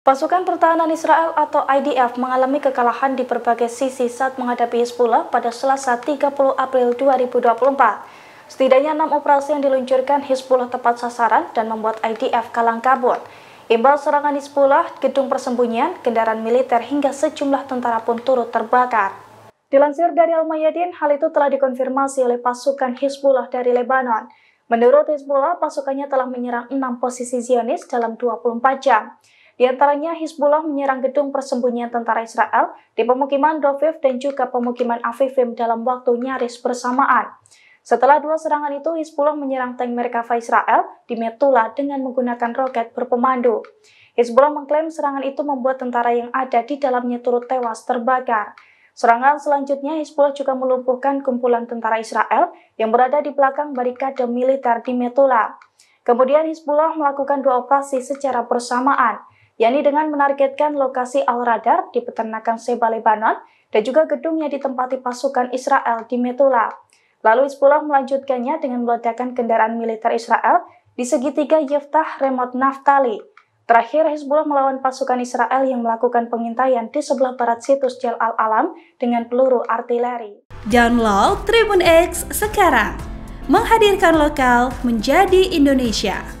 Pasukan pertahanan Israel atau IDF mengalami kekalahan di berbagai sisi saat menghadapi Hezbollah pada Selasa 30 April 2024. Setidaknya enam operasi yang diluncurkan Hezbollah tepat sasaran dan membuat IDF kalang kabut. Imbal serangan Hezbollah, gedung persembunyian, kendaraan militer hingga sejumlah tentara pun turut terbakar. Dilansir dari Al-Mayadin, hal itu telah dikonfirmasi oleh pasukan Hezbollah dari Lebanon. Menurut Hezbollah, pasukannya telah menyerang enam posisi Zionis dalam 24 jam. Di antaranya Hizbullah menyerang gedung persembunyian tentara Israel di pemukiman Doviv dan juga pemukiman Afifim dalam waktu nyaris bersamaan. Setelah dua serangan itu, Hizbullah menyerang tank Merkava Israel di Metula dengan menggunakan roket berpemandu. Hizbullah mengklaim serangan itu membuat tentara yang ada di dalamnya turut tewas terbakar. Serangan selanjutnya, Hizbullah juga melumpuhkan kumpulan tentara Israel yang berada di belakang barikade militer di Metula. Kemudian Hizbullah melakukan dua operasi secara bersamaan yakni dengan menargetkan lokasi al-radar di peternakan Seba Lebanon dan juga gedungnya yang ditempati pasukan Israel di Metula. Lalu Ispulah melanjutkannya dengan meledakkan kendaraan militer Israel di segitiga Yeftah Remot Naftali. Terakhir, Hezbollah melawan pasukan Israel yang melakukan pengintaian di sebelah barat situs Jel al-Alam dengan peluru artileri. Download Tribun X sekarang, menghadirkan lokal menjadi Indonesia.